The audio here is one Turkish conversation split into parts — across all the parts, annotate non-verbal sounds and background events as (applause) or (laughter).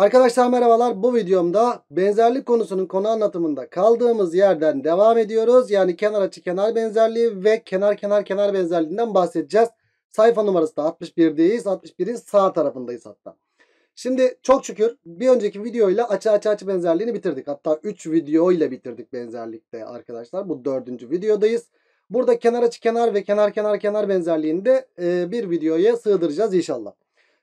Arkadaşlar merhabalar bu videomda benzerlik konusunun konu anlatımında kaldığımız yerden devam ediyoruz. Yani kenar açı kenar benzerliği ve kenar kenar kenar benzerliğinden bahsedeceğiz. Sayfa numarası da 61'deyiz. 61'in sağ tarafındayız hatta. Şimdi çok şükür bir önceki videoyla açı açı açı benzerliğini bitirdik. Hatta 3 video ile bitirdik benzerlikte arkadaşlar. Bu 4. videodayız. Burada kenar açı kenar ve kenar kenar kenar benzerliğini de bir videoya sığdıracağız inşallah.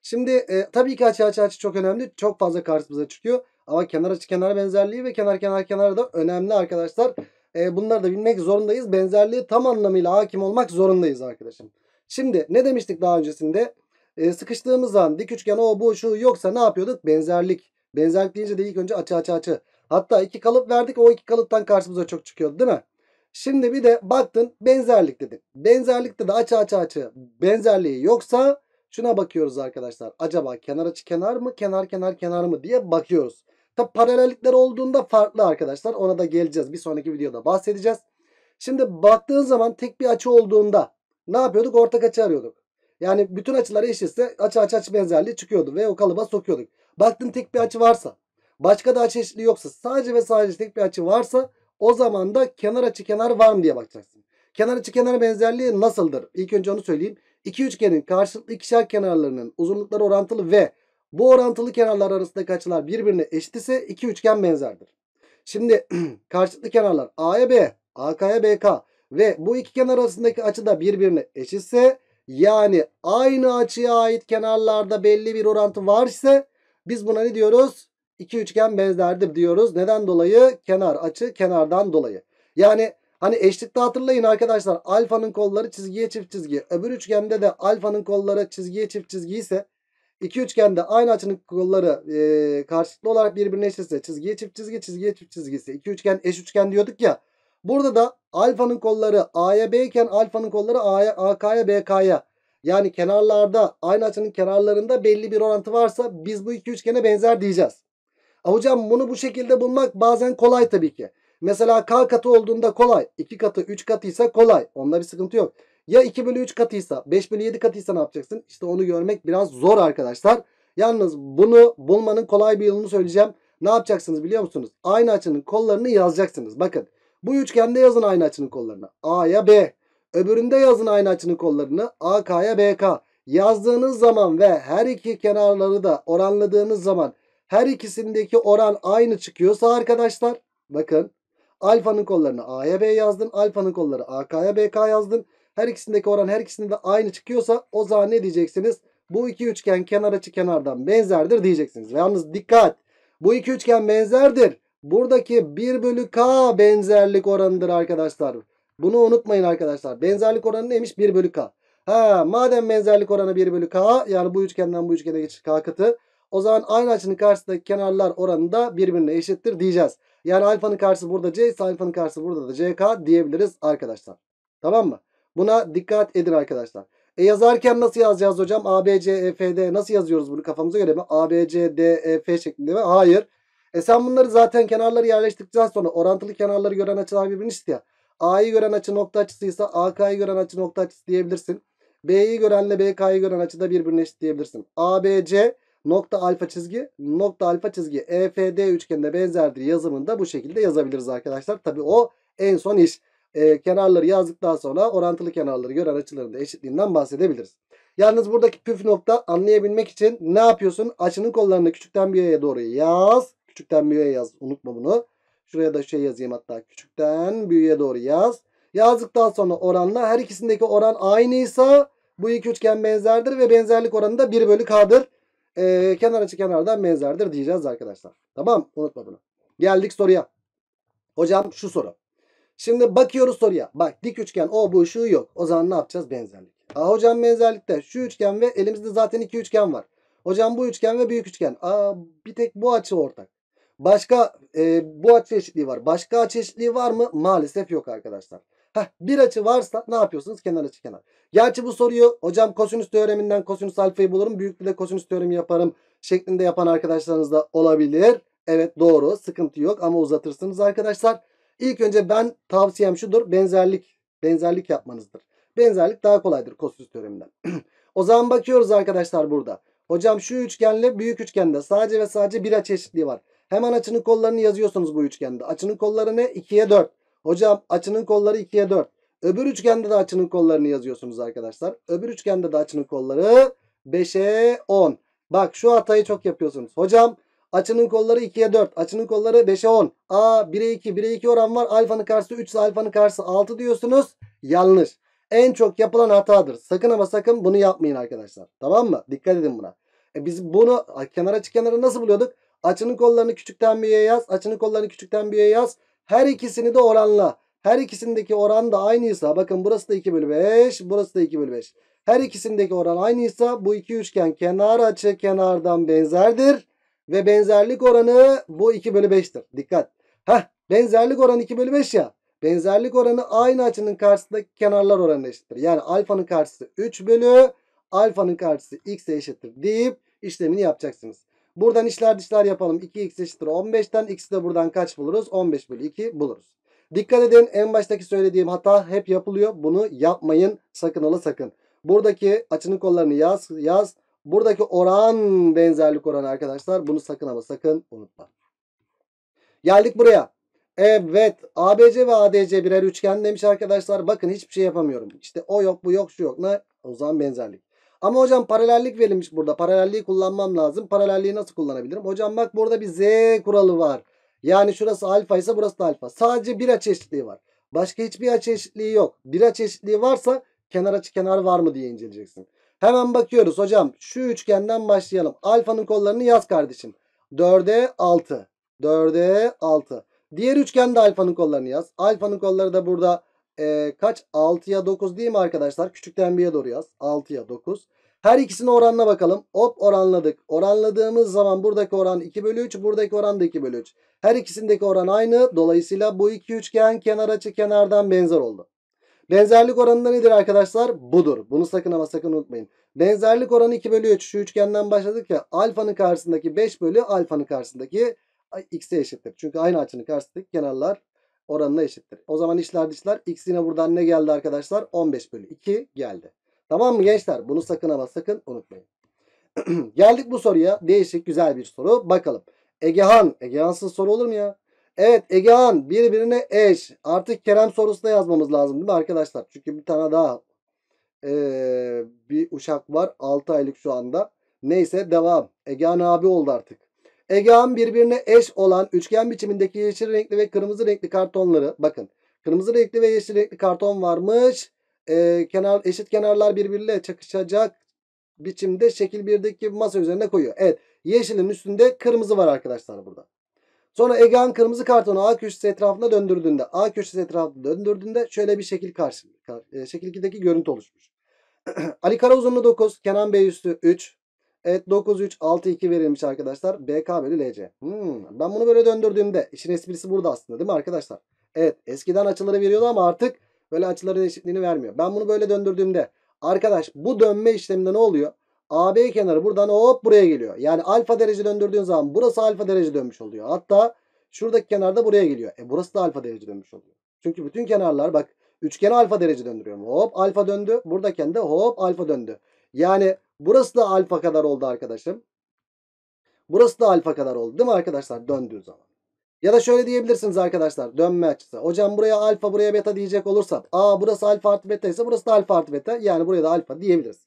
Şimdi e, tabii ki açı açı açı çok önemli. Çok fazla karşımıza çıkıyor. Ama kenar açı kenar benzerliği ve kenar kenar kenar da önemli arkadaşlar. E, bunları da bilmek zorundayız. Benzerliği tam anlamıyla hakim olmak zorundayız arkadaşım. Şimdi ne demiştik daha öncesinde? E, sıkıştığımız zaman dik üçgen o bu şu yoksa ne yapıyorduk? Benzerlik. Benzerlik deyince de ilk önce açı açı açı. Hatta iki kalıp verdik o iki kalıptan karşımıza çok çıkıyordu değil mi? Şimdi bir de baktın benzerlik dedik. Benzerlikte de açı açı açı benzerliği yoksa Şuna bakıyoruz arkadaşlar. Acaba kenar açı kenar mı? Kenar kenar kenar mı diye bakıyoruz. Tabi paralellikler olduğunda farklı arkadaşlar. Ona da geleceğiz. Bir sonraki videoda bahsedeceğiz. Şimdi baktığın zaman tek bir açı olduğunda ne yapıyorduk? Ortak açı arıyorduk. Yani bütün açılar eşitse açı açı açı benzerliği çıkıyordu ve o kalıba sokuyorduk. Baktın tek bir açı varsa başka da açı eşitliği yoksa sadece ve sadece tek bir açı varsa o zaman da kenar açı kenar var mı diye bakacaksın. Kenar açı kenar benzerliği nasıldır? İlk önce onu söyleyeyim. İki üçgenin karşılıklı ikişer kenarlarının uzunlukları orantılı ve bu orantılı kenarlar arasındaki açılar birbirine eşit ise iki üçgen benzerdir. Şimdi (clears throat) karşılıklı kenarlar A'ya B, AK'ya BK ve bu iki kenar arasındaki açı da birbirine eşitse yani aynı açıya ait kenarlarda belli bir orantı var ise biz buna ne diyoruz? İki üçgen benzerdir diyoruz. Neden dolayı? Kenar açı kenardan dolayı. Yani Hani eşlikte hatırlayın arkadaşlar. Alfanın kolları çizgiye çift çizgi. Öbür üçgende de alfanın kolları çizgiye çift çizgi ise iki üçgende aynı açının kolları e, karşılıklı olarak birbirine eşitse çizgiye çift çizgi çizgiye çift çizgi ise iki üçgen eş üçgen diyorduk ya. Burada da alfanın kolları A'ya B iken alfanın kolları A'ya AK'ya BK'ya yani kenarlarda aynı açının kenarlarında belli bir orantı varsa biz bu iki üçgene benzer diyeceğiz. Hocam bunu bu şekilde bulmak bazen kolay tabii ki. Mesela k katı olduğunda kolay. 2 katı 3 katıysa kolay. Onda bir sıkıntı yok. Ya 2 bölü 3 katıysa 5 bölü 7 katıysa ne yapacaksın? İşte onu görmek biraz zor arkadaşlar. Yalnız bunu bulmanın kolay bir yolunu söyleyeceğim. Ne yapacaksınız biliyor musunuz? Aynı açının kollarını yazacaksınız. Bakın bu üçgende yazın aynı açının kollarını. A'ya B. Öbüründe yazın aynı açının kollarını. AK'ya BK. Yazdığınız zaman ve her iki kenarları da oranladığınız zaman her ikisindeki oran aynı çıkıyorsa arkadaşlar bakın Alfanın kollarını A'ya B yazdın. Alfanın kolları AK'ya BK yazdın. Her ikisindeki oran her ikisinde de aynı çıkıyorsa o zaman ne diyeceksiniz? Bu iki üçgen kenar açı kenardan benzerdir diyeceksiniz. Ve yalnız dikkat. Bu iki üçgen benzerdir. Buradaki 1 bölü K benzerlik oranıdır arkadaşlar. Bunu unutmayın arkadaşlar. Benzerlik oranı neymiş? 1 bölü K. Ha, madem benzerlik oranı 1 bölü K yani bu üçgenden bu üçgene geçiş K katı. O zaman aynı açının karşısındaki kenarlar oranı da birbirine eşittir diyeceğiz. Yani alfanın karşısı burada C ise alfanın karşısı burada da CK diyebiliriz arkadaşlar. Tamam mı? Buna dikkat edin arkadaşlar. E yazarken nasıl yazacağız hocam? A, B, C, E, F, D nasıl yazıyoruz bunu kafamıza göre mi? A, B, C, D, E, F şeklinde mi? Hayır. E sen bunları zaten kenarları yerleştirdikten sonra orantılı kenarları gören açılar birbirini istiyor. A'yı gören açı nokta açısıysa AK'yı gören açı nokta açısı diyebilirsin. B'yi görenle BK'yı gören açıda birbirine eşit diyebilirsin. A, B, C Nokta alfa çizgi nokta alfa çizgi EFD üçgenine benzerdir yazımında bu şekilde yazabiliriz arkadaşlar. Tabi o en son iş. Ee, kenarları yazdıktan sonra orantılı kenarları gören açıların da eşitliğinden bahsedebiliriz. Yalnız buradaki püf nokta anlayabilmek için ne yapıyorsun? Açının kollarını küçükten büyüğe doğru yaz. Küçükten büyüğe yaz. Unutma bunu. Şuraya da şey yazayım hatta. Küçükten büyüğe doğru yaz. Yazdıktan sonra oranla her ikisindeki oran aynıysa bu iki üçgen benzerdir ve benzerlik oranı da 1 bölü k'dır e, kenar açı kenardan benzerdir diyeceğiz arkadaşlar. Tamam unutma bunu. Geldik soruya. Hocam şu soru. Şimdi bakıyoruz soruya. Bak dik üçgen o bu şu yok. O zaman ne yapacağız? Benzerlik. Aa, hocam benzerlikte şu üçgen ve elimizde zaten iki üçgen var. Hocam bu üçgen ve büyük üçgen. Aa, bir tek bu açı ortak. Başka e, bu açı eşitliği var. Başka açı eşitliği var mı? Maalesef yok arkadaşlar. Heh, bir açı varsa ne yapıyorsunuz? Kenar açı kenar. Gerçi bu soruyu hocam kosinüs teoreminden kosinüs alfayı bulurum. Büyüklüğüyle kosinüs teoremi yaparım şeklinde yapan arkadaşlarınız da olabilir. Evet doğru sıkıntı yok ama uzatırsınız arkadaşlar. İlk önce ben tavsiyem şudur. Benzerlik benzerlik yapmanızdır. Benzerlik daha kolaydır kosinüs teoreminden. (clears throat) o zaman bakıyoruz arkadaşlar burada. Hocam şu üçgenle büyük üçgende sadece ve sadece bir açı eşitliği var. Hemen açının kollarını yazıyorsunuz bu üçgende. Açının kolları ne? 2'ye 4. Hocam açının kolları 2'ye 4. Öbür üçgende de açının kollarını yazıyorsunuz arkadaşlar. Öbür üçgende de açının kolları 5'e 10. Bak şu hatayı çok yapıyorsunuz. Hocam açının kolları 2'ye 4. Açının kolları 5'e 10. Aa 1'e 2. 1'e 2 oran var. Alfanın karşısı 3 ise alfanın karşısı 6 diyorsunuz. Yanlış. En çok yapılan hatadır. Sakın ama sakın bunu yapmayın arkadaşlar. Tamam mı? Dikkat edin buna. E biz bunu kenara açı kenara nasıl buluyorduk? Açının kollarını küçükten bir yaz. Açının kollarını küçükten bir yaz. Her ikisini de oranla. Her ikisindeki oran da aynıysa bakın burası da 2 bölü 5 burası da 2 bölü 5. Her ikisindeki oran aynıysa bu iki üçgen kenar açı kenardan benzerdir. Ve benzerlik oranı bu 2 bölü 5'tir. Dikkat. Heh, benzerlik oranı 2 bölü 5 ya. Benzerlik oranı aynı açının karşısındaki kenarlar oranı eşittir. Yani alfanın karşısı 3 bölü alfanın karşısı x'e eşittir deyip işlemini yapacaksınız. Buradan işler dışlar yapalım. 2x eşittir 15'ten x'i de buradan kaç buluruz? 15 bölü 2 buluruz. Dikkat edin en baştaki söylediğim hata hep yapılıyor. Bunu yapmayın sakın ola sakın. Buradaki açının kollarını yaz yaz. Buradaki oran benzerlik oranı arkadaşlar. Bunu sakın ama sakın unutma. Geldik buraya. Evet ABC ve ADC birer üçgen demiş arkadaşlar. Bakın hiçbir şey yapamıyorum. İşte o yok bu yok şu yok. Ne? O zaman benzerlik. Ama hocam paralellik verilmiş burada. Paralelliği kullanmam lazım. Paralelliği nasıl kullanabilirim? Hocam bak burada bir z kuralı var. Yani şurası alfa ise burası da alfa. Sadece bir açı eşitliği var. Başka hiçbir açı eşitliği yok. Bir açı eşitliği varsa kenar açı kenar var mı diye inceleyeceksin. Hemen bakıyoruz hocam. Şu üçgenden başlayalım. Alfanın kollarını yaz kardeşim. 4'e 6. 4'e 6. Diğer üçgende alfanın kollarını yaz. Alfanın kolları da burada e, kaç? 6'ya 9 değil mi arkadaşlar? Küçükten 1'ye doğru yaz. 6'ya 9. Her ikisinin oranına bakalım. Hop oranladık. Oranladığımız zaman buradaki oran 2 bölü 3. Buradaki oran da 2 bölü 3. Her ikisindeki oran aynı. Dolayısıyla bu iki üçgen kenar açı kenardan benzer oldu. Benzerlik oranı da nedir arkadaşlar? Budur. Bunu sakın ama sakın unutmayın. Benzerlik oranı 2 bölü 3. Şu üçgenden başladık ya. Alfanın karşısındaki 5 bölü alfanın karşısındaki x'e eşittir. Çünkü aynı açının karşısındaki kenarlar oranına eşittir. O zaman işler dişler. X yine buradan ne geldi arkadaşlar? 15 bölü 2 geldi. Tamam mı gençler? Bunu sakın ama sakın unutmayın. (clears throat) Geldik bu soruya. Değişik güzel bir soru. Bakalım. Egehan. Egehansız soru olur mu ya? Evet Egehan birbirine eş. Artık Kerem sorusuna yazmamız lazım değil mi arkadaşlar? Çünkü bir tane daha ee, bir uçak var. 6 aylık şu anda. Neyse devam. Egehan abi oldu artık. Egehan birbirine eş olan üçgen biçimindeki yeşil renkli ve kırmızı renkli kartonları bakın. Kırmızı renkli ve yeşil renkli karton varmış. Ee, kenar eşit kenarlar birbiriyle çakışacak biçimde şekil birdeki masa üzerine koyuyor. Evet. Yeşilin üstünde kırmızı var arkadaşlar burada. Sonra Egehan kırmızı kartonu A köşesi etrafında döndürdüğünde A köşesi etrafında döndürdüğünde şöyle bir şekil karşı, e, şekil görüntü oluşmuş. (clears throat) Ali Kara uzunluğu 9, Kenan Bey üstü 3, Evet 9, 3, 6, 2 verilmiş arkadaşlar. BK bölü LC. Hmm, ben bunu böyle döndürdüğümde işin esprisi burada aslında değil mi arkadaşlar? Evet eskiden açıları veriyordu ama artık böyle açıların eşitliğini vermiyor. Ben bunu böyle döndürdüğümde arkadaş bu dönme işleminde ne oluyor? AB kenarı buradan hop buraya geliyor. Yani alfa derece döndürdüğün zaman burası alfa derece dönmüş oluyor. Hatta şuradaki kenar da buraya geliyor. E burası da alfa derece dönmüş oluyor. Çünkü bütün kenarlar bak üçgeni alfa derece döndürüyorum. Hop alfa döndü. Buradayken de hop alfa döndü. Yani Burası da alfa kadar oldu arkadaşım. Burası da alfa kadar oldu değil mi arkadaşlar döndüğü zaman. Ya da şöyle diyebilirsiniz arkadaşlar dönme açısı. Hocam buraya alfa buraya beta diyecek olursam. Aa burası alfa artı beta ise burası da alfa artı beta. Yani buraya da alfa diyebiliriz.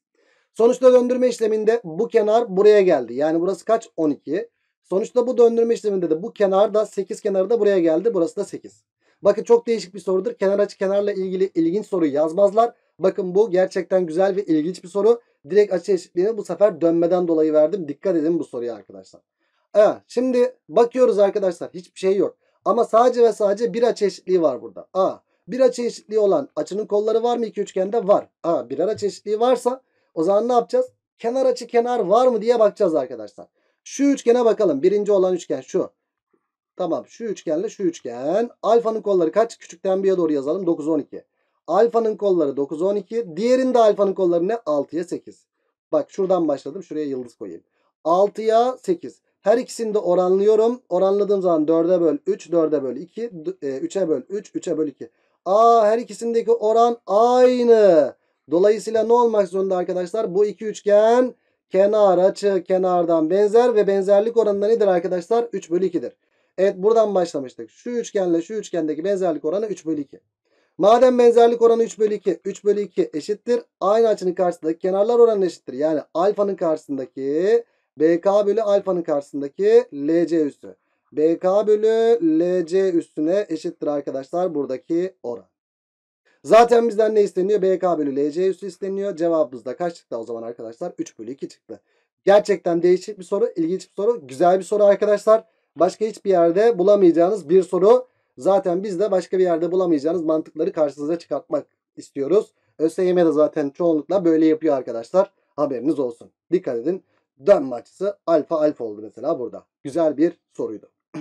Sonuçta döndürme işleminde bu kenar buraya geldi. Yani burası kaç? 12. Sonuçta bu döndürme işleminde de bu kenar da 8 kenarı da buraya geldi. Burası da 8. Bakın çok değişik bir sorudur. Kenar açı kenarla ilgili ilginç soruyu yazmazlar. Bakın bu gerçekten güzel ve ilginç bir soru. Direkt açı eşitliğini bu sefer dönmeden dolayı verdim. Dikkat edin bu soruya arkadaşlar. Evet şimdi bakıyoruz arkadaşlar hiçbir şey yok. Ama sadece ve sadece bir açı eşitliği var burada. A. Bir açı eşitliği olan açının kolları var mı iki üçgende? Var. A. Birer açı eşitliği varsa o zaman ne yapacağız? Kenar açı kenar var mı diye bakacağız arkadaşlar. Şu üçgene bakalım. Birinci olan üçgen şu. Tamam şu üçgenle şu üçgen. Alfanın kolları kaç? Küçükten 1'ye doğru yazalım. 9, 12. Alfanın kolları 9, 12. Diğerinde alfanın kolları ne? 6'ya 8. Bak şuradan başladım. Şuraya yıldız koyayım. 6'ya 8. Her ikisini de oranlıyorum. Oranladığım zaman 4'e böl 3, 4'e böl 2, 3'e böl 3, 3'e böl 2. Aa her ikisindeki oran aynı. Dolayısıyla ne olmak zorunda arkadaşlar? Bu iki üçgen kenar açı kenardan benzer ve benzerlik oranında nedir arkadaşlar? 3 bölü 2'dir. Evet buradan başlamıştık. Şu üçgenle şu üçgendeki benzerlik oranı 3 bölü 2. Madem benzerlik oranı 3 bölü 2. 3 bölü 2 eşittir. Aynı açının karşısındaki kenarlar oranı eşittir. Yani alfanın karşısındaki BK bölü alfanın karşısındaki LC üssü. BK bölü LC üssüne eşittir arkadaşlar buradaki oran. Zaten bizden ne isteniyor? BK bölü LC üssü isteniyor. Cevabımız da kaç çıktı o zaman arkadaşlar? 3 bölü 2 çıktı. Gerçekten değişik bir soru, ilginç bir soru, güzel bir soru arkadaşlar. Başka hiçbir yerde bulamayacağınız bir soru. Zaten biz de başka bir yerde bulamayacağınız mantıkları karşınıza çıkartmak istiyoruz. ÖSYM de zaten çoğunlukla böyle yapıyor arkadaşlar. Haberiniz olsun. Dikkat edin. Dönme açısı alfa alfa oldu mesela burada. Güzel bir soruydu. (clears throat)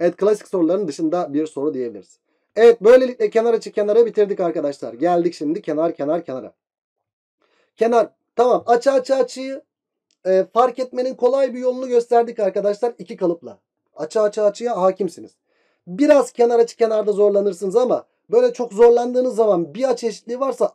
evet klasik soruların dışında bir soru diyebiliriz. Evet böylelikle kenar açı kenara bitirdik arkadaşlar. Geldik şimdi kenar kenar kenara. Kenar tamam açı açı açıyı e, fark etmenin kolay bir yolunu gösterdik arkadaşlar iki kalıpla. Açı açı açıya hakimsiniz. Biraz kenara kenarda zorlanırsınız ama böyle çok zorlandığınız zaman bir açı eşitliği varsa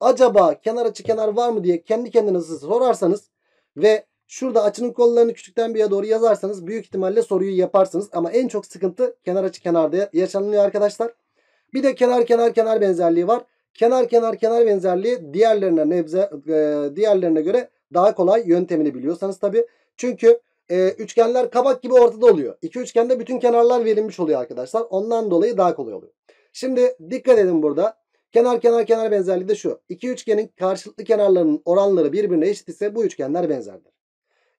acaba kenara açı kenar var mı diye kendi kendinize sorarsanız ve şurada açının kollarını küçükten bir bir'e doğru yazarsanız büyük ihtimalle soruyu yaparsınız. Ama en çok sıkıntı kenara açı kenarda yaşanılıyor arkadaşlar. Bir de kenar kenar kenar benzerliği var. Kenar kenar kenar benzerliği diğerlerine nebze e, diğerlerine göre daha kolay yöntemini biliyorsanız tabi. Çünkü e, üçgenler kabak gibi ortada oluyor. İki üçgende bütün kenarlar verilmiş oluyor arkadaşlar. Ondan dolayı daha kolay oluyor. Şimdi dikkat edin burada. Kenar kenar kenar benzerliği de şu. İki üçgenin karşılıklı kenarlarının oranları birbirine eşit ise bu üçgenler benzerdir.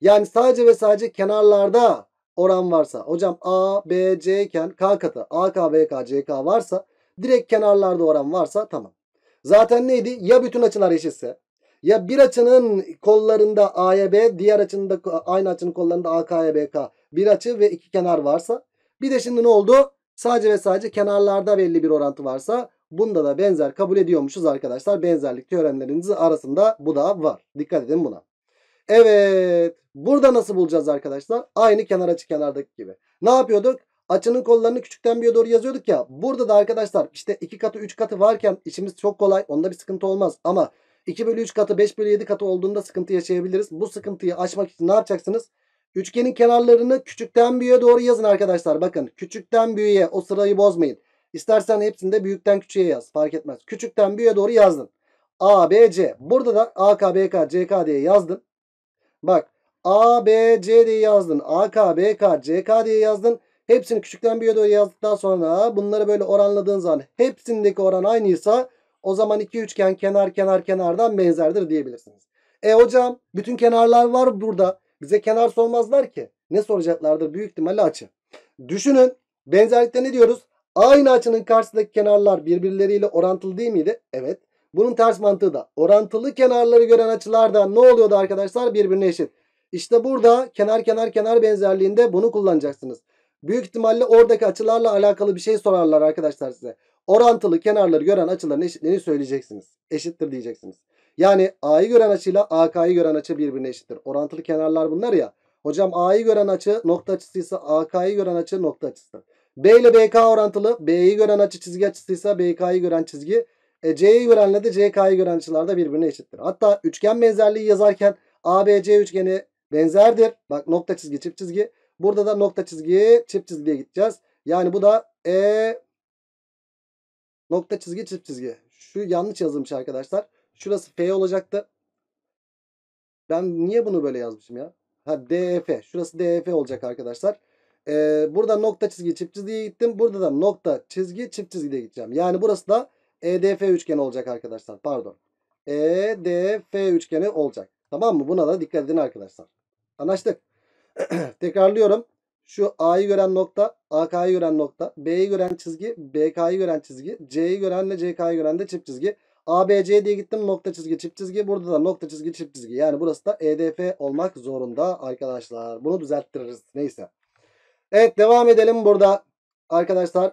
Yani sadece ve sadece kenarlarda oran varsa hocam A, B, C iken K katı A, K, B, K, C, K varsa direkt kenarlarda oran varsa tamam. Zaten neydi? Ya bütün açılar eşitse ya bir açının kollarında A'ya B, diğer da aynı açının kollarında AK'ya BK. Bir açı ve iki kenar varsa. Bir de şimdi ne oldu? Sadece ve sadece kenarlarda belli bir orantı varsa bunda da benzer kabul ediyormuşuz arkadaşlar. Benzerlik teoremleriniz arasında bu da var. Dikkat edin buna. Evet. Burada nasıl bulacağız arkadaşlar? Aynı kenar açı kenardaki gibi. Ne yapıyorduk? Açının kollarını küçükten bir doğru yazıyorduk ya. Burada da arkadaşlar işte iki katı üç katı varken işimiz çok kolay. Onda bir sıkıntı olmaz. Ama 2 bölü 3 katı 5 bölü 7 katı olduğunda sıkıntı yaşayabiliriz. Bu sıkıntıyı aşmak için ne yapacaksınız? Üçgenin kenarlarını küçükten büyüğe doğru yazın arkadaşlar. Bakın küçükten büyüğe o sırayı bozmayın. İstersen hepsini de büyükten küçüğe yaz. Fark etmez. Küçükten büyüğe doğru yazdın. A, B, C. Burada da A, K, B, K, C, K diye yazdın. Bak A, B, C diye yazdın. A, K, B, K, C, K diye yazdın. Hepsini küçükten büyüğe doğru yazdıktan sonra bunları böyle oranladığın zaman hepsindeki oran aynıysa o zaman iki üçgen kenar kenar kenardan benzerdir diyebilirsiniz. E hocam bütün kenarlar var burada. Bize kenar sormazlar ki. Ne soracaklardır? Büyük ihtimalle açı. Düşünün benzerlikte ne diyoruz? Aynı açının karşısındaki kenarlar birbirleriyle orantılı değil miydi? Evet. Bunun ters mantığı da orantılı kenarları gören açılarda ne oluyordu arkadaşlar? Birbirine eşit. İşte burada kenar kenar kenar benzerliğinde bunu kullanacaksınız. Büyük ihtimalle oradaki açılarla alakalı bir şey sorarlar arkadaşlar size. Orantılı kenarları gören açıların eşitliğini söyleyeceksiniz. Eşittir diyeceksiniz. Yani A'yı gören açıyla AK'yı gören açı birbirine eşittir. Orantılı kenarlar bunlar ya. Hocam A'yı gören açı nokta açısıysa AK'yı gören açı nokta açısı. B ile BK orantılı. B'yi gören açı çizgi açısıysa BK'yı gören çizgi. E, C'yi görenle de CK'yı gören açılar da birbirine eşittir. Hatta üçgen benzerliği yazarken ABC üçgeni benzerdir. Bak nokta çizgi çift çizgi. Burada da nokta çizgi çift çizgiye gideceğiz. Yani bu da E nokta çizgi çift çizgi. Şu yanlış yazılmış arkadaşlar. Şurası F olacaktı. Ben niye bunu böyle yazmışım ya? Ha DF. Şurası DF olacak arkadaşlar. Ee, burada nokta çizgi çift çizgiye gittim. Burada da nokta çizgi çift çizgiye gideceğim. Yani burası da EDF üçgeni olacak arkadaşlar. Pardon. EDF üçgeni olacak. Tamam mı? Buna da dikkat edin arkadaşlar. Anlaştık. (clears throat) Tekrarlıyorum. Şu A'yı gören nokta, AK'yı gören nokta, B'yi gören çizgi, BK'yı gören çizgi, C'yi görenle CK'yı gören de çift çizgi. ABC diye gittim nokta çizgi çift çizgi. Burada da nokta çizgi çift çizgi. Yani burası da EDF olmak zorunda arkadaşlar. Bunu düzelttiririz. Neyse. Evet devam edelim burada arkadaşlar.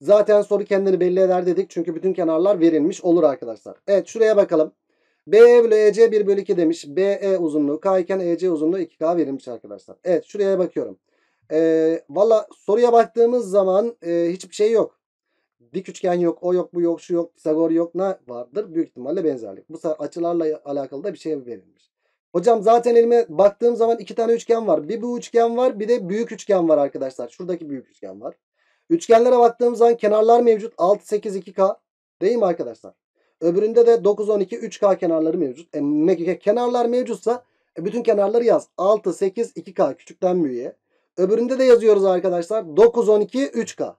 Zaten soru kendini belli eder dedik. Çünkü bütün kenarlar verilmiş olur arkadaşlar. Evet şuraya bakalım. BE bölü EC 1 bölü 2 demiş. BE uzunluğu K iken EC uzunluğu 2K verilmiş arkadaşlar. Evet şuraya bakıyorum. Ee, Valla soruya baktığımız zaman e, hiçbir şey yok. Dik üçgen yok, o yok, bu yok, şu yok, Pisagor yok. Ne vardır? Büyük ihtimalle benzerlik. Bu açılarla alakalı da bir şey verilmiş. Hocam zaten elime baktığım zaman iki tane üçgen var. Bir bu üçgen var bir de büyük üçgen var arkadaşlar. Şuradaki büyük üçgen var. Üçgenlere baktığım zaman kenarlar mevcut. 6, 8, 2K. Değil mi arkadaşlar? Öbüründe de 9, 12, 3K kenarları mevcut. E, kenarlar mevcutsa e, bütün kenarları yaz. 6, 8, 2K küçükten büyüğe. Öbüründe de yazıyoruz arkadaşlar. 9, 12, 3K.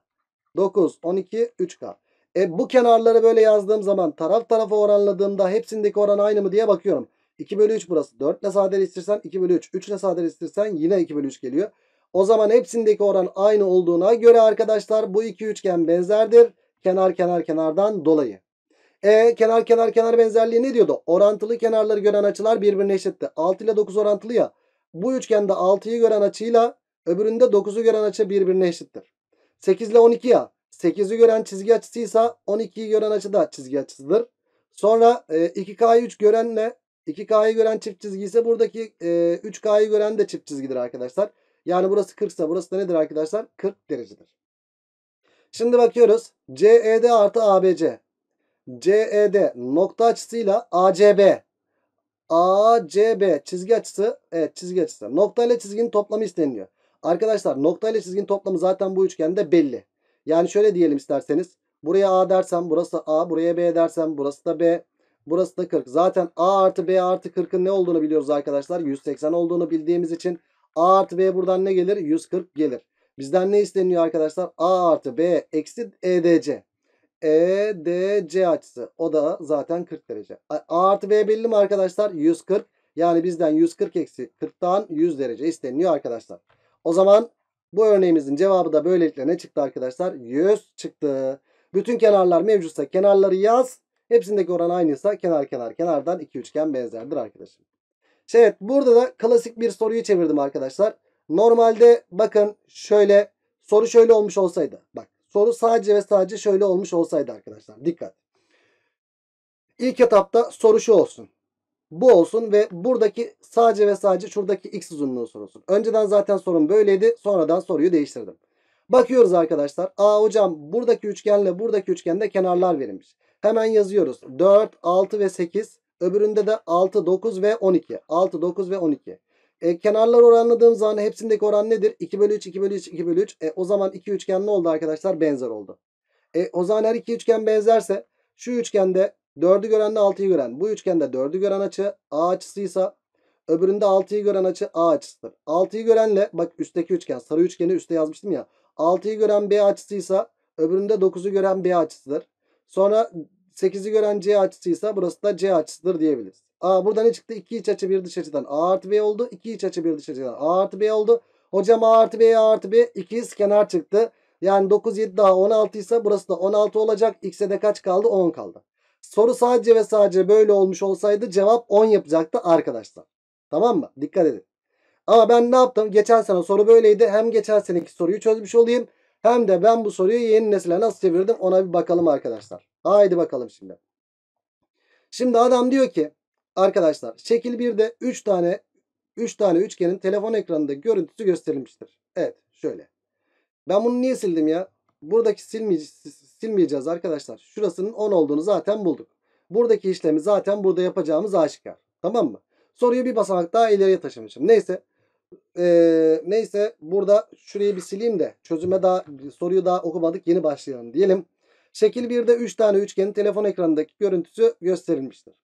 9, 12, 3K. E, bu kenarları böyle yazdığım zaman taraf tarafa oranladığımda hepsindeki oran aynı mı diye bakıyorum. 2 bölü 3 burası. 4 ile sadeleştirsen 2 bölü 3. 3 ile sadeleştirsen yine 2 bölü 3 geliyor. O zaman hepsindeki oran aynı olduğuna göre arkadaşlar bu iki üçgen benzerdir. Kenar kenar kenardan dolayı. E kenar kenar kenar benzerliği ne diyordu? Orantılı kenarları gören açılar birbirine eşitti. 6 ile 9 orantılı ya. Bu üçgende 6'yı gören açıyla öbüründe 9'u gören açı birbirine eşittir. 8 ile 12 ya. 8'i gören çizgi açısıysa 12'yi gören açı da çizgi açısıdır. Sonra e, 2K'yı 3 görenle 2K'yı gören çift çizgi ise buradaki e, 3K'yı gören de çift çizgidir arkadaşlar. Yani burası 40 ise burası da nedir arkadaşlar? 40 derecedir. Şimdi bakıyoruz. CED artı ABC. CED nokta açısıyla ACB ACB çizgi açısı evet çizgi açısı. Nokta ile çizginin toplamı isteniliyor. Arkadaşlar nokta ile çizginin toplamı zaten bu üçgende belli. Yani şöyle diyelim isterseniz. Buraya A dersem burası A, buraya B dersem burası da B, burası da 40. Zaten A artı B artı 40'ın ne olduğunu biliyoruz arkadaşlar. 180 olduğunu bildiğimiz için A artı B buradan ne gelir? 140 gelir. Bizden ne isteniyor arkadaşlar? A artı B eksi EDC. EDC açısı. O da zaten 40 derece. A artı B belli mi arkadaşlar? 140. Yani bizden 140 eksi 40'tan 100 derece isteniyor arkadaşlar. O zaman bu örneğimizin cevabı da böylelikle ne çıktı arkadaşlar? 100 çıktı. Bütün kenarlar mevcutsa kenarları yaz. Hepsindeki oran aynıysa kenar kenar kenardan iki üçgen benzerdir arkadaşım. Evet burada da klasik bir soruyu çevirdim arkadaşlar. Normalde bakın şöyle soru şöyle olmuş olsaydı. Bak Soru sadece ve sadece şöyle olmuş olsaydı arkadaşlar. Dikkat. İlk etapta soru şu olsun. Bu olsun ve buradaki sadece ve sadece şuradaki x uzunluğu sorulsun. Önceden zaten sorun böyleydi. Sonradan soruyu değiştirdim. Bakıyoruz arkadaşlar. Aa hocam buradaki üçgenle buradaki üçgende kenarlar verilmiş. Hemen yazıyoruz. 4, 6 ve 8. Öbüründe de 6, 9 ve 12. 6, 9 ve 12. E, kenarlar oranladığım zaman hepsindeki oran nedir? 2 bölü 3, 2 bölü 3, 2 bölü 3. E, o zaman iki üçgen ne oldu arkadaşlar? Benzer oldu. E, o zaman her iki üçgen benzerse şu üçgende 4'ü görenle 6'yı gören. Bu üçgende 4'ü gören açı A açısıysa öbüründe 6'yı gören açı A açısıdır. 6'yı görenle bak üstteki üçgen sarı üçgeni üstte yazmıştım ya. 6'yı gören B açısıysa öbüründe 9'u gören B açısıdır. Sonra 8'i gören C açısıysa burası da C açısıdır diyebiliriz. A burada ne çıktı? 2 iç açı 1 dış açıdan A artı B oldu. 2 iç açı 1 dış açıdan A artı B oldu. Hocam A artı B A artı B ikiz kenar çıktı. Yani 9 7 daha 16 ise burası da 16 olacak. X'e de kaç kaldı? 10 kaldı. Soru sadece ve sadece böyle olmuş olsaydı cevap 10 yapacaktı arkadaşlar. Tamam mı? Dikkat edin. Ama ben ne yaptım? Geçen sene soru böyleydi. Hem geçen seneki soruyu çözmüş olayım. Hem de ben bu soruyu yeni nesile nasıl çevirdim ona bir bakalım arkadaşlar. Haydi bakalım şimdi. Şimdi adam diyor ki Arkadaşlar şekil 1'de 3 tane 3 tane üçgenin telefon ekranında görüntüsü gösterilmiştir. Evet şöyle. Ben bunu niye sildim ya? Buradaki silmeyeceğiz arkadaşlar. Şurasının 10 olduğunu zaten bulduk. Buradaki işlemi zaten burada yapacağımız aşikar. Tamam mı? Soruyu bir basamak daha ileriye taşımışım. Neyse. Ee, neyse burada şurayı bir sileyim de çözüme daha soruyu daha okumadık yeni başlayalım diyelim. Şekil 1'de 3 üç tane üçgenin telefon ekranındaki görüntüsü gösterilmiştir.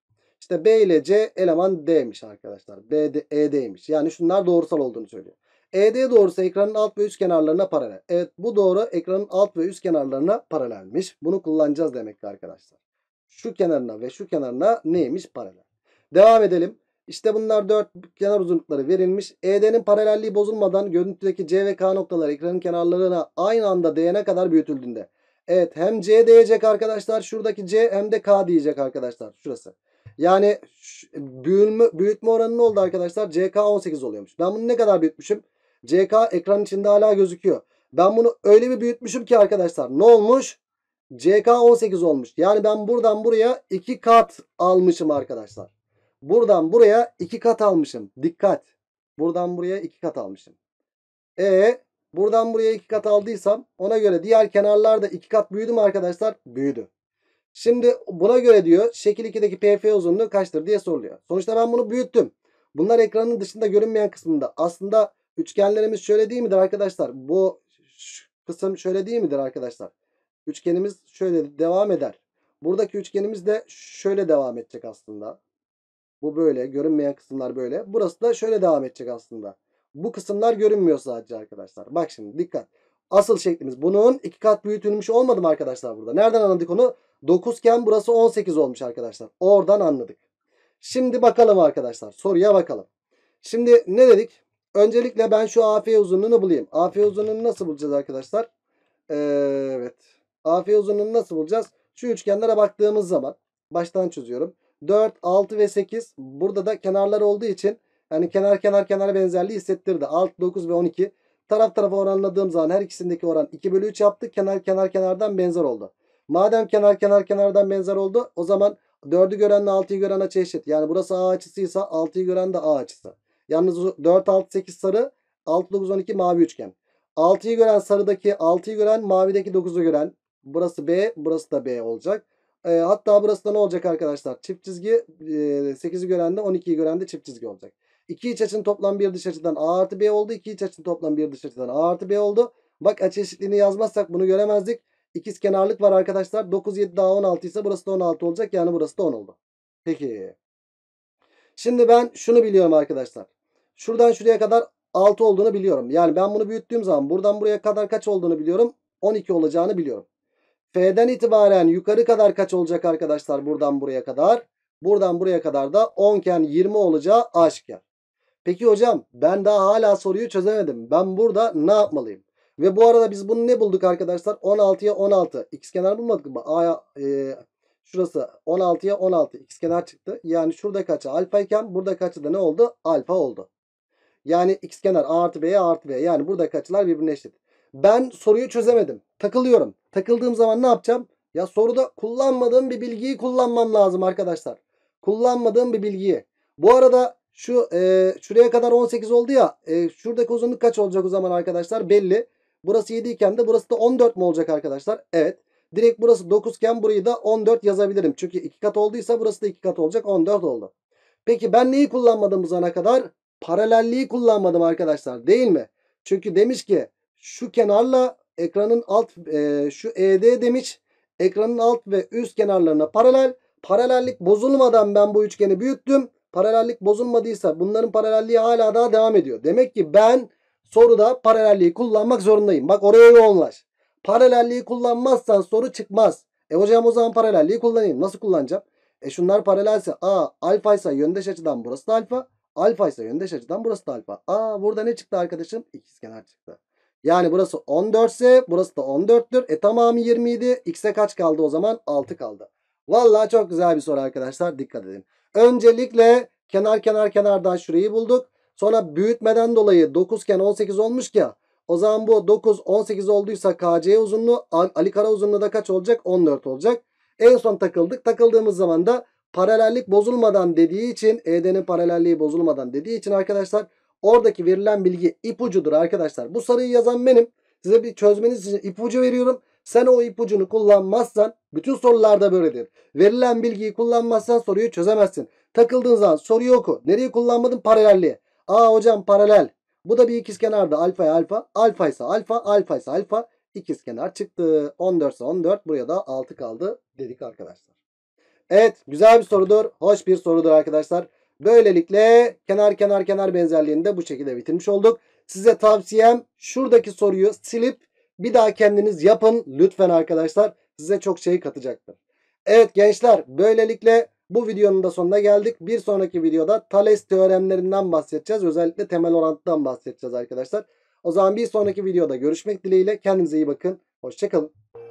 İşte B ile C eleman D'miş arkadaşlar. B de ED'ymiş. Yani şunlar doğrusal olduğunu söylüyor. ED doğrusu ekranın alt ve üst kenarlarına paralel. Evet bu doğru ekranın alt ve üst kenarlarına paralelmiş. Bunu kullanacağız demek ki arkadaşlar. Şu kenarına ve şu kenarına neymiş paralel. Devam edelim. İşte bunlar dört kenar uzunlukları verilmiş. ED'nin paralelliği bozulmadan görüntüdeki C ve K noktaları ekranın kenarlarına aynı anda değene kadar büyütüldüğünde. Evet hem C diyecek arkadaşlar. Şuradaki C hem de K diyecek arkadaşlar. Şurası. Yani büyülme, büyütme oranı ne oldu arkadaşlar? CK 18 oluyormuş. Ben bunu ne kadar büyütmüşüm? CK ekran içinde hala gözüküyor. Ben bunu öyle bir büyütmüşüm ki arkadaşlar ne olmuş? CK 18 olmuş. Yani ben buradan buraya 2 kat almışım arkadaşlar. Buradan buraya 2 kat almışım. Dikkat. Buradan buraya 2 kat almışım. E buradan buraya 2 kat aldıysam ona göre diğer kenarlarda 2 kat büyüdü mü arkadaşlar? Büyüdü. Şimdi buna göre diyor şekil 2'deki PF uzunluğu kaçtır diye soruluyor. Sonuçta ben bunu büyüttüm. Bunlar ekranın dışında görünmeyen kısmında. Aslında üçgenlerimiz şöyle değil midir arkadaşlar? Bu kısım şöyle değil midir arkadaşlar? Üçgenimiz şöyle devam eder. Buradaki üçgenimiz de şöyle devam edecek aslında. Bu böyle. Görünmeyen kısımlar böyle. Burası da şöyle devam edecek aslında. Bu kısımlar görünmüyor sadece arkadaşlar. Bak şimdi dikkat. Asıl şeklimiz. Bunun iki kat büyütülmüş olmadı mı arkadaşlar burada? Nereden anladık onu? 9 iken burası 18 olmuş arkadaşlar. Oradan anladık. Şimdi bakalım arkadaşlar. Soruya bakalım. Şimdi ne dedik? Öncelikle ben şu AF uzunluğunu bulayım. AF uzunluğunu nasıl bulacağız arkadaşlar? Ee, evet. AF uzunluğunu nasıl bulacağız? Şu üçgenlere baktığımız zaman baştan çözüyorum. 4, 6 ve 8 burada da kenarlar olduğu için yani kenar kenar kenar benzerliği hissettirdi. 6, 9 ve 12 taraf tarafa oranladığım zaman her ikisindeki oran 2 bölü 3 yaptı. Kenar kenar kenardan benzer oldu. Madem kenar kenar kenardan benzer oldu o zaman 4'ü görenle 6'yı gören açı eşit. Yani burası A açısıysa 6'yı gören de A açısı. Yalnız 4, 6, 8 sarı 6, 9, 12 mavi üçgen. 6'yı gören sarıdaki 6'yı gören mavideki 9'u gören. Burası B burası da B olacak. E, hatta burası da ne olacak arkadaşlar? Çift çizgi e, ee, 8'i gören de 12'yi gören de çift çizgi olacak. İki iç açının toplam bir dış açıdan A artı B oldu. 2 iç açının toplam bir dış açıdan A artı B oldu. Bak açı eşitliğini yazmazsak bunu göremezdik. İkiz kenarlık var arkadaşlar. 9, 7 daha 16 ise burası da 16 olacak. Yani burası da 10 oldu. Peki. Şimdi ben şunu biliyorum arkadaşlar. Şuradan şuraya kadar 6 olduğunu biliyorum. Yani ben bunu büyüttüğüm zaman buradan buraya kadar kaç olduğunu biliyorum. 12 olacağını biliyorum. F'den itibaren yukarı kadar kaç olacak arkadaşlar buradan buraya kadar? Buradan buraya kadar da 10 iken 20 olacağı aşikar. Peki hocam ben daha hala soruyu çözemedim. Ben burada ne yapmalıyım? Ve bu arada biz bunu ne bulduk arkadaşlar? 16'ya 16. X kenar bulmadık mı? A, e, şurası 16'ya 16. X kenar çıktı. Yani şurada kaçı alfa iken burada kaçı da ne oldu? Alfa oldu. Yani x kenar a artı b'ye artı b. Yani burada kaçılar birbirine eşit. Ben soruyu çözemedim. Takılıyorum. Takıldığım zaman ne yapacağım? Ya soruda kullanmadığım bir bilgiyi kullanmam lazım arkadaşlar. Kullanmadığım bir bilgiyi. Bu arada şu e, şuraya kadar 18 oldu ya. E, şuradaki uzunluk kaç olacak o zaman arkadaşlar? Belli. Burası 7 iken de burası da 14 mu olacak arkadaşlar? Evet. Direkt burası 9 iken burayı da 14 yazabilirim. Çünkü 2 kat olduysa burası da 2 kat olacak. 14 oldu. Peki ben neyi kullanmadım bu zamana kadar? Paralelliği kullanmadım arkadaşlar. Değil mi? Çünkü demiş ki şu kenarla ekranın alt e, şu ED demiş. Ekranın alt ve üst kenarlarına paralel. Paralellik bozulmadan ben bu üçgeni büyüttüm. Paralellik bozulmadıysa bunların paralelliği hala daha devam ediyor. Demek ki ben soruda paralelliği kullanmak zorundayım. Bak oraya yoğunlaş. Paralelliği kullanmazsan soru çıkmaz. E hocam o zaman paralelliği kullanayım. Nasıl kullanacağım? E şunlar paralelse A alfa ise yöndeş açıdan burası da alfa. Alfa ise yöndeş açıdan burası da alfa. A, burada ne çıktı arkadaşım? İkizkenar çıktı. Yani burası 14 ise burası da 14'tür. E tamamı 27. X'e kaç kaldı o zaman? 6 kaldı. Vallahi çok güzel bir soru arkadaşlar. Dikkat edin. Öncelikle kenar kenar kenardan şurayı bulduk. Sonra büyütmeden dolayı 9 iken 18 olmuş ya. O zaman bu 9 18 olduysa KC uzunluğu Ali Kara uzunluğu da kaç olacak? 14 olacak. En son takıldık. Takıldığımız zaman da paralellik bozulmadan dediği için ED'nin paralelliği bozulmadan dediği için arkadaşlar oradaki verilen bilgi ipucudur arkadaşlar. Bu sarıyı yazan benim. Size bir çözmeniz için ipucu veriyorum. Sen o ipucunu kullanmazsan bütün sorularda böyledir. Verilen bilgiyi kullanmazsan soruyu çözemezsin. Takıldığın zaman soruyu oku. Nereyi kullanmadın? paralelliği. Aa hocam paralel. Bu da bir ikizkenardı. Alfa'ya alfa. Alfa ise alfa. Alfa ise alfa. İkizkenar çıktı. 14 ise 14. Buraya da 6 kaldı dedik arkadaşlar. Evet güzel bir sorudur. Hoş bir sorudur arkadaşlar. Böylelikle kenar kenar kenar benzerliğini de bu şekilde bitirmiş olduk. Size tavsiyem şuradaki soruyu silip bir daha kendiniz yapın lütfen arkadaşlar. Size çok şey katacaktır. Evet gençler böylelikle bu videonun da sonuna geldik. Bir sonraki videoda Thales teoremlerinden bahsedeceğiz. Özellikle temel orantıdan bahsedeceğiz arkadaşlar. O zaman bir sonraki videoda görüşmek dileğiyle. Kendinize iyi bakın. Hoşçakalın.